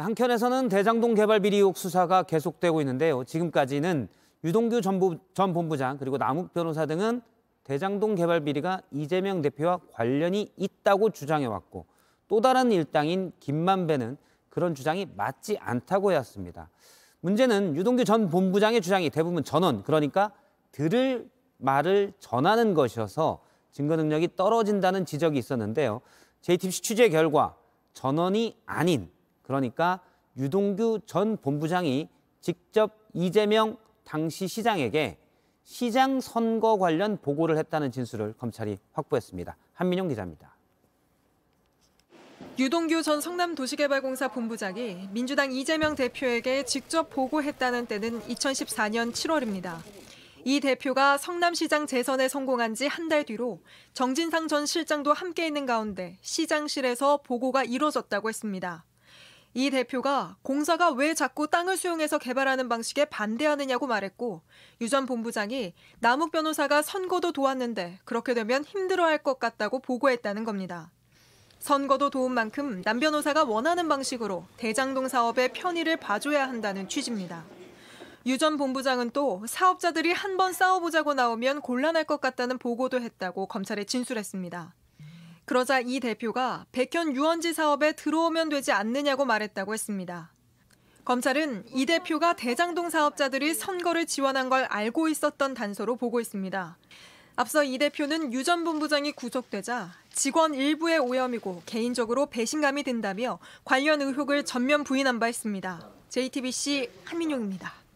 한켠에서는 대장동 개발 비리 의혹 수사가 계속되고 있는데요. 지금까지는 유동규 전부, 전 본부장 그리고 남욱 변호사 등은 대장동 개발 비리가 이재명 대표와 관련이 있다고 주장해왔고 또 다른 일당인 김만배는 그런 주장이 맞지 않다고 해왔습니다. 문제는 유동규 전 본부장의 주장이 대부분 전원 그러니까 들을 말을 전하는 것이어서 증거 능력이 떨어진다는 지적이 있었는데요. JTBC 취재 결과 전원이 아닌 그러니까 유동규 전 본부장이 직접 이재명 당시 시장에게 시장 선거 관련 보고를 했다는 진술을 검찰이 확보했습니다. 한민용 기자입니다. 유동규 전 성남도시개발공사 본부장이 민주당 이재명 대표에게 직접 보고했다는 때는 2014년 7월입니다. 이 대표가 성남시장 재선에 성공한 지 한 달 뒤로 정진상 전 실장도 함께 있는 가운데 시장실에서 보고가 이뤄졌다고 했습니다. 이 대표가 공사가 왜 자꾸 땅을 수용해서 개발하는 방식에 반대하느냐고 말했고 유전 본부장이 남욱 변호사가 선거도 도왔는데 그렇게 되면 힘들어할 것 같다고 보고했다는 겁니다. 선거도 도운 만큼 남 변호사가 원하는 방식으로 대장동 사업의 편의를 봐줘야 한다는 취지입니다. 유전 본부장은 또 사업자들이 한 번 싸워보자고 나오면 곤란할 것 같다는 보고도 했다고 검찰에 진술했습니다. 그러자 이 대표가 백현 유원지 사업에 들어오면 되지 않느냐고 말했다고 했습니다. 검찰은 이 대표가 대장동 사업자들이 선거를 지원한 걸 알고 있었던 단서로 보고 있습니다. 앞서 이 대표는 유 전 본부장이 구속되자 직원 일부의 오염이고 개인적으로 배신감이 든다며 관련 의혹을 전면 부인한 바 있습니다. JTBC 한민용입니다.